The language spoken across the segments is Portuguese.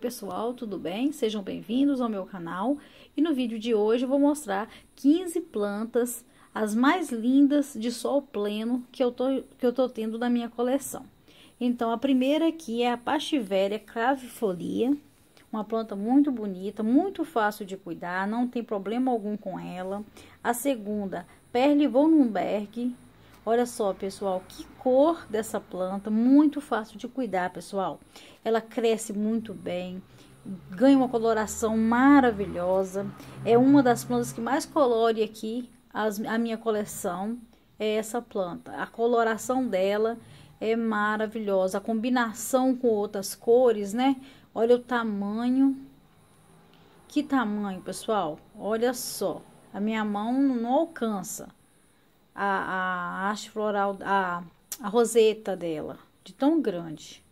pessoal, tudo bem? Sejam bem-vindos ao meu canal e no vídeo de hoje eu vou mostrar 15 plantas, as mais lindas de sol pleno que eu tô, que eu tô tendo na minha coleção. Então, a primeira aqui é a Pastivéria cravifolia, uma planta muito bonita, muito fácil de cuidar, não tem problema algum com ela. A segunda, Perle Volnumberg, Olha só, pessoal, que cor dessa planta, muito fácil de cuidar, pessoal. Ela cresce muito bem, ganha uma coloração maravilhosa. É uma das plantas que mais colore aqui as, a minha coleção, é essa planta. A coloração dela é maravilhosa, a combinação com outras cores, né? Olha o tamanho. Que tamanho, pessoal? Olha só. A minha mão não alcança a, a haste floral, a, a roseta dela, de tão grande.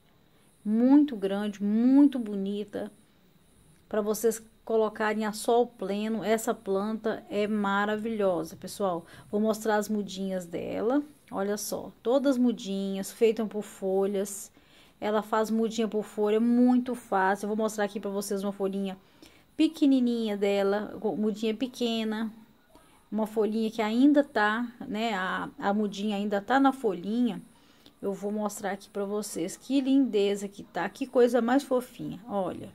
Muito grande, muito bonita. Para vocês colocarem a sol pleno, essa planta é maravilhosa, pessoal. Vou mostrar as mudinhas dela. Olha só, todas mudinhas, feitas por folhas. Ela faz mudinha por folha, é muito fácil. Eu vou mostrar aqui para vocês uma folhinha pequenininha dela, mudinha pequena, uma folhinha que ainda tá, né, a, a mudinha ainda tá na folhinha, eu vou mostrar aqui pra vocês que lindeza que tá, que coisa mais fofinha, olha.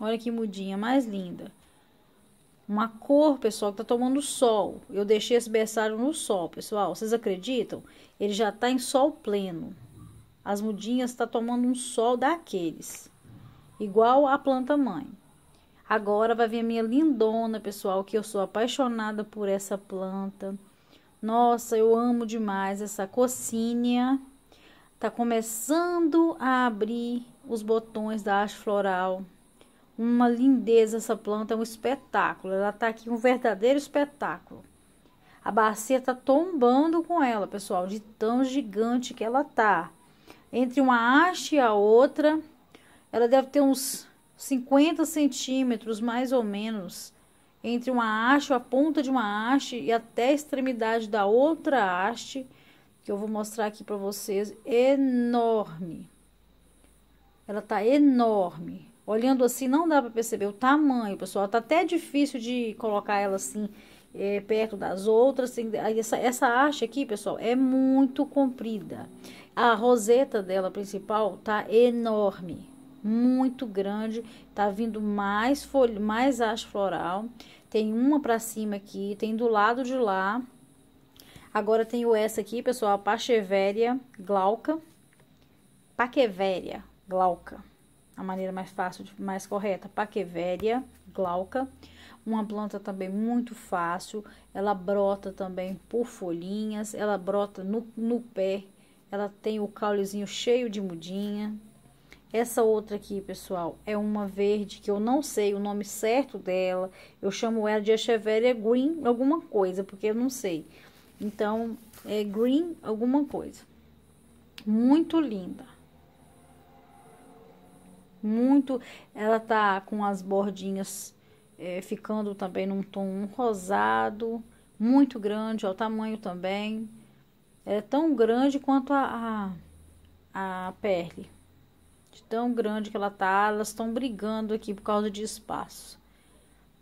Olha que mudinha mais linda. Uma cor, pessoal, que tá tomando sol. Eu deixei esse berçário no sol, pessoal, vocês acreditam? Ele já tá em sol pleno. As mudinhas tá tomando um sol daqueles, igual a planta mãe. Agora vai vir a minha lindona, pessoal, que eu sou apaixonada por essa planta. Nossa, eu amo demais essa cocínia. Tá começando a abrir os botões da haste floral. Uma lindeza essa planta, é um espetáculo. Ela tá aqui um verdadeiro espetáculo. A bacia tá tombando com ela, pessoal, de tão gigante que ela tá. Entre uma haste e a outra, ela deve ter uns 50 centímetros mais ou menos entre uma haste, a ponta de uma haste e até a extremidade da outra haste, que eu vou mostrar aqui para vocês, enorme. Ela tá enorme. Olhando assim não dá para perceber o tamanho, pessoal. Tá até difícil de colocar ela assim é, perto das outras. Assim, essa, essa haste aqui, pessoal, é muito comprida. A roseta dela principal tá enorme muito grande, tá vindo mais folha, mais haste floral. Tem uma para cima aqui, tem do lado de lá. Agora tenho essa aqui, pessoal, a Pacheveria glauca. Paqueveria glauca. A maneira mais fácil, mais correta, paqueveria glauca. Uma planta também muito fácil, ela brota também por folhinhas, ela brota no, no pé, ela tem o caulezinho cheio de mudinha, essa outra aqui, pessoal, é uma verde que eu não sei o nome certo dela. Eu chamo ela de Echeveria Green alguma coisa, porque eu não sei. Então, é Green alguma coisa. Muito linda. Muito, ela tá com as bordinhas é, ficando também num tom rosado, muito grande, ó, tamanho também. É tão grande quanto a, a, a pele. De tão grande que ela tá, elas estão brigando aqui por causa de espaço.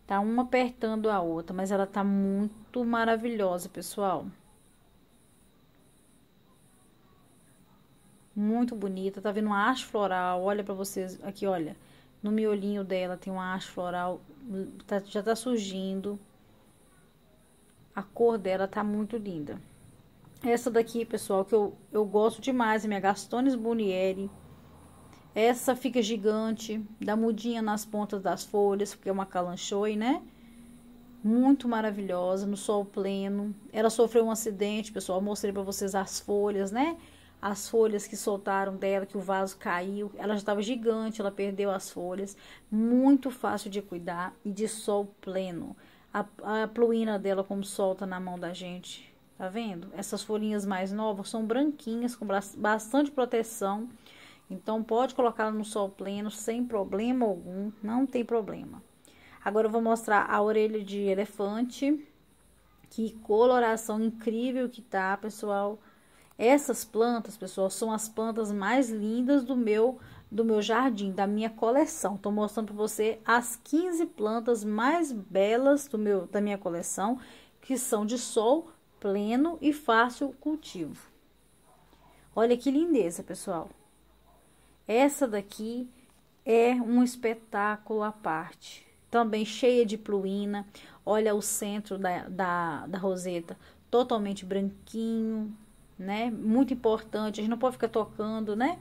Tá uma apertando a outra, mas ela tá muito maravilhosa, pessoal. Muito bonita, tá vendo uma haste floral, olha para vocês, aqui, olha. No miolinho dela tem uma haste floral, tá, já tá surgindo. A cor dela tá muito linda. Essa daqui, pessoal, que eu, eu gosto demais, é minha Gastones Bonieri. Essa fica gigante, dá mudinha nas pontas das folhas, porque é uma calanchoe, né? Muito maravilhosa, no sol pleno. Ela sofreu um acidente, pessoal. Eu mostrei para vocês as folhas, né? As folhas que soltaram dela, que o vaso caiu. Ela já estava gigante, ela perdeu as folhas. Muito fácil de cuidar e de sol pleno. A, a pluína dela, como solta na mão da gente, Tá vendo? Essas folhinhas mais novas são branquinhas, com bastante proteção. Então, pode colocar no sol pleno sem problema algum, não tem problema. Agora, eu vou mostrar a orelha de elefante. Que coloração incrível que tá, pessoal. Essas plantas, pessoal, são as plantas mais lindas do meu do meu jardim, da minha coleção. Estou mostrando para você as 15 plantas mais belas do meu, da minha coleção, que são de sol pleno e fácil cultivo. Olha que lindeza, pessoal. Essa daqui é um espetáculo à parte, também cheia de pluína. Olha o centro da, da, da roseta, totalmente branquinho, né? Muito importante, a gente não pode ficar tocando, né?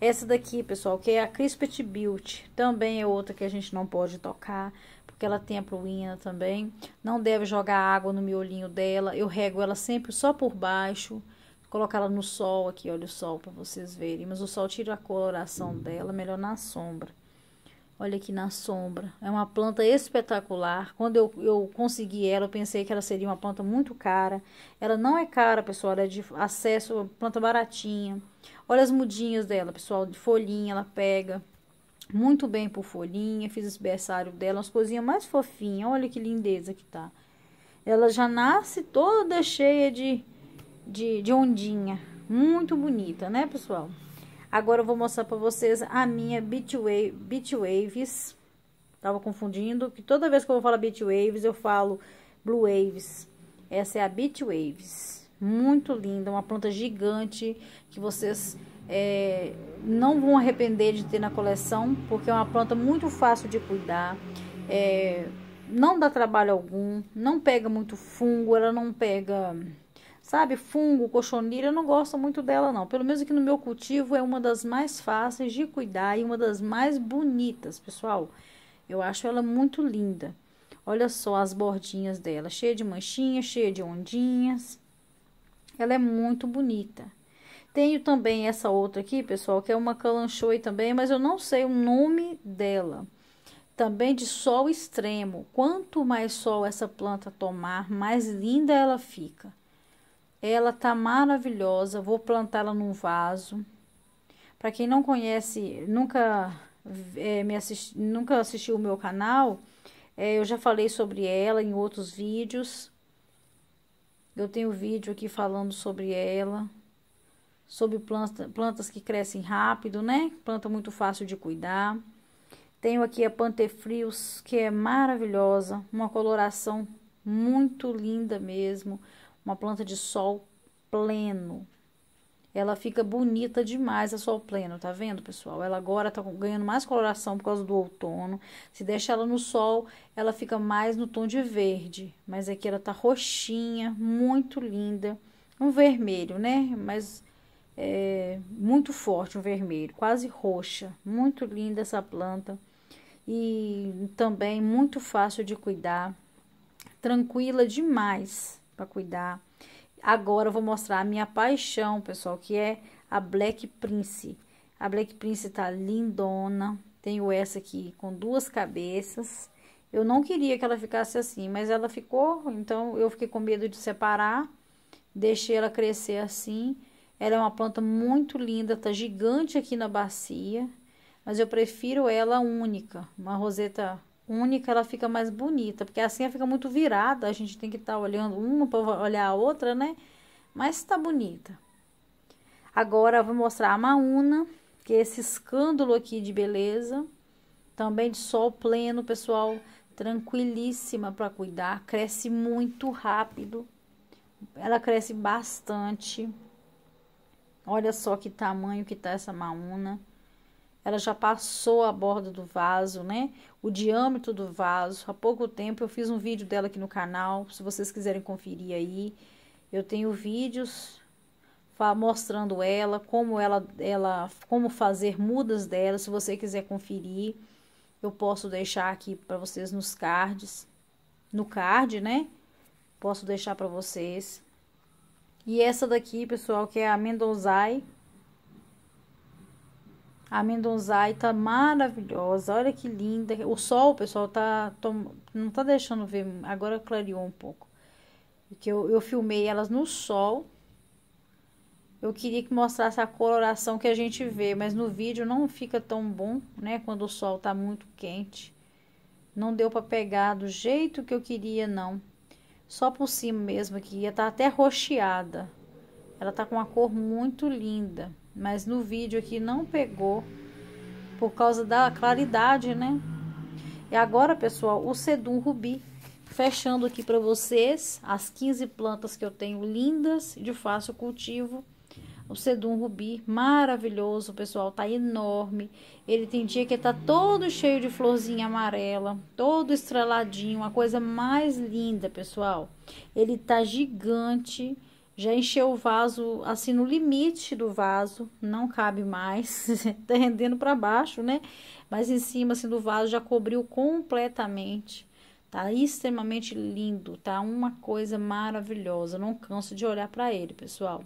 Essa daqui, pessoal, que é a Crispet Beauty, também é outra que a gente não pode tocar, porque ela tem a pluína também. Não deve jogar água no miolinho dela, eu rego ela sempre só por baixo, colocar ela no sol aqui, olha o sol para vocês verem. Mas o sol tira a coloração dela, melhor na sombra. Olha aqui na sombra. É uma planta espetacular. Quando eu, eu consegui ela, eu pensei que ela seria uma planta muito cara. Ela não é cara, pessoal. Ela é de acesso, planta baratinha. Olha as mudinhas dela, pessoal. De folhinha, ela pega muito bem por folhinha. Fiz esse berçário dela, umas coisinhas mais fofinhas. Olha que lindeza que tá. Ela já nasce toda cheia de de, de ondinha. Muito bonita, né, pessoal? Agora eu vou mostrar pra vocês a minha Beach, wave, beach Waves. Tava confundindo, que toda vez que eu vou falar Beach Waves, eu falo Blue Waves. Essa é a Beach Waves. Muito linda, uma planta gigante que vocês é, não vão arrepender de ter na coleção, porque é uma planta muito fácil de cuidar. É, não dá trabalho algum, não pega muito fungo, ela não pega Sabe, fungo, cochonilha, eu não gosto muito dela não. Pelo menos aqui no meu cultivo é uma das mais fáceis de cuidar e uma das mais bonitas, pessoal. Eu acho ela muito linda. Olha só as bordinhas dela, cheia de manchinhas, cheia de ondinhas. Ela é muito bonita. Tenho também essa outra aqui, pessoal, que é uma calanchoe também, mas eu não sei o nome dela. Também de sol extremo. Quanto mais sol essa planta tomar, mais linda ela fica. Ela tá maravilhosa, vou plantá-la num vaso. Para quem não conhece, nunca é, me assisti, nunca assistiu o meu canal, é, eu já falei sobre ela em outros vídeos. Eu tenho vídeo aqui falando sobre ela, sobre planta, plantas que crescem rápido, né? Planta muito fácil de cuidar. Tenho aqui a Pantefrios, que é maravilhosa, uma coloração muito linda mesmo uma planta de sol pleno. Ela fica bonita demais a sol pleno, tá vendo, pessoal? Ela agora tá ganhando mais coloração por causa do outono. Se deixar ela no sol, ela fica mais no tom de verde, mas aqui ela tá roxinha, muito linda. Um vermelho, né? Mas é muito forte, um vermelho, quase roxa. Muito linda essa planta e também muito fácil de cuidar, tranquila demais para cuidar. Agora eu vou mostrar a minha paixão, pessoal, que é a Black Prince. A Black Prince tá lindona. Tenho essa aqui com duas cabeças. Eu não queria que ela ficasse assim, mas ela ficou, então eu fiquei com medo de separar. Deixei ela crescer assim. Ela é uma planta muito linda, tá gigante aqui na bacia, mas eu prefiro ela única, uma roseta única, ela fica mais bonita, porque assim ela fica muito virada, a gente tem que estar tá olhando uma para olhar a outra, né? Mas tá bonita. Agora eu vou mostrar a mauna que é esse escândalo aqui de beleza, também de sol pleno, pessoal, tranquilíssima para cuidar, cresce muito rápido. Ela cresce bastante. Olha só que tamanho que tá essa mauna ela já passou a borda do vaso, né? O diâmetro do vaso. Há pouco tempo eu fiz um vídeo dela aqui no canal, se vocês quiserem conferir aí. Eu tenho vídeos mostrando ela, como ela, ela, como fazer mudas dela. Se você quiser conferir, eu posso deixar aqui para vocês nos cards, no card, né? Posso deixar para vocês. E essa daqui, pessoal, que é a Mendozai, a tá maravilhosa, olha que linda. O sol, pessoal, tá, tom, não tá deixando ver, agora clareou um pouco. Porque eu, eu filmei elas no sol. Eu queria que mostrasse a coloração que a gente vê, mas no vídeo não fica tão bom, né? Quando o sol tá muito quente. Não deu para pegar do jeito que eu queria, não. Só por cima mesmo aqui, ia tá até rocheada. Ela tá com uma cor muito linda, mas no vídeo aqui não pegou por causa da claridade, né? E agora, pessoal, o sedum rubi. Fechando aqui para vocês as 15 plantas que eu tenho lindas de fácil cultivo. O sedum rubi maravilhoso, pessoal, tá enorme. Ele tem dia que tá todo cheio de florzinha amarela, todo estreladinho, uma coisa mais linda, pessoal. Ele tá gigante já encheu o vaso assim no limite do vaso, não cabe mais, tá rendendo para baixo, né? Mas em cima assim do vaso já cobriu completamente. Tá extremamente lindo, tá uma coisa maravilhosa. Não canso de olhar para ele, pessoal.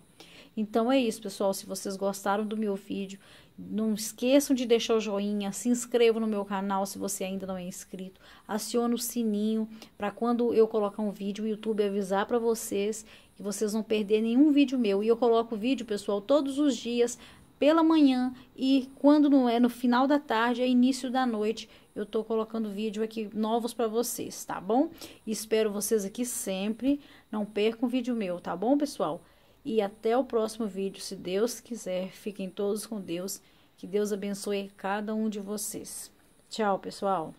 Então é isso, pessoal. Se vocês gostaram do meu vídeo, não esqueçam de deixar o joinha, se inscreva no meu canal se você ainda não é inscrito, acione o sininho para quando eu colocar um vídeo, o YouTube avisar para vocês e vocês não perder nenhum vídeo meu. E eu coloco vídeo, pessoal, todos os dias, pela manhã e quando não é no final da tarde, é início da noite, eu tô colocando vídeo aqui novos para vocês, tá bom? Espero vocês aqui sempre. Não percam vídeo meu, tá bom, pessoal? E até o próximo vídeo, se Deus quiser. Fiquem todos com Deus. Que Deus abençoe cada um de vocês. Tchau, pessoal.